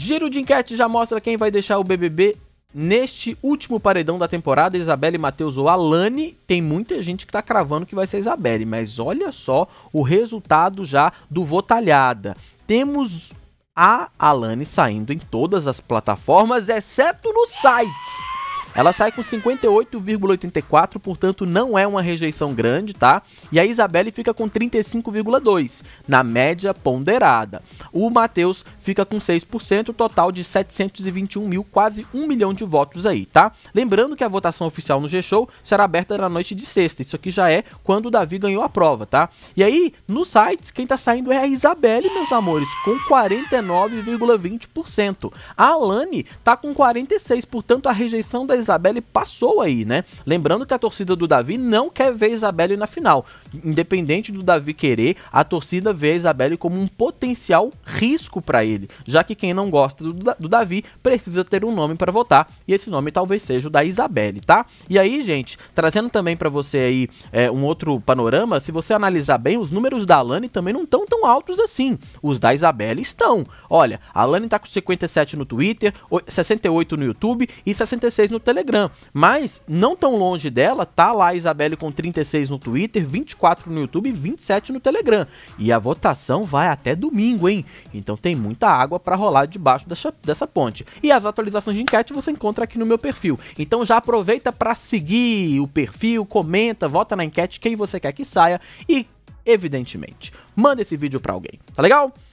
Giro de enquete já mostra quem vai deixar o BBB neste último paredão da temporada, Isabelle, Matheus ou Alane, tem muita gente que tá cravando que vai ser Isabelle, mas olha só o resultado já do Votalhada. Temos a Alane saindo em todas as plataformas, exceto nos sites. Ela sai com 58,84, portanto não é uma rejeição grande, tá? E a Isabelle fica com 35,2, na média ponderada. O Matheus fica com 6%, total de 721 mil, quase 1 milhão de votos aí, tá? Lembrando que a votação oficial no G-Show será aberta na noite de sexta, isso aqui já é quando o Davi ganhou a prova, tá? E aí, nos sites, quem tá saindo é a Isabelle, meus amores, com 49,20%. A Alane tá com 46%, portanto a rejeição da Isabelle passou aí, né? Lembrando que a torcida do Davi não quer ver a Isabelle na final. Independente do Davi querer, a torcida vê a Isabelle como um potencial risco para ele, já que quem não gosta do, do Davi precisa ter um nome para votar, e esse nome talvez seja o da Isabelle, tá? E aí, gente, trazendo também para você aí é, um outro panorama, se você analisar bem, os números da Alane também não estão tão altos assim. Os da Isabelle estão. Olha, a Alane tá com 57 no Twitter, 68 no YouTube e 66 no Telegram. Mas, não tão longe dela, tá lá a Isabelle com 36 no Twitter, 24 no YouTube e 27 no Telegram. E a votação vai até domingo, hein? Então tem muita água para rolar debaixo dessa, dessa ponte. E as atualizações de enquete você encontra aqui no meu perfil. Então já aproveita para seguir o perfil, comenta, vota na enquete quem você quer que saia e, evidentemente, manda esse vídeo para alguém. Tá legal?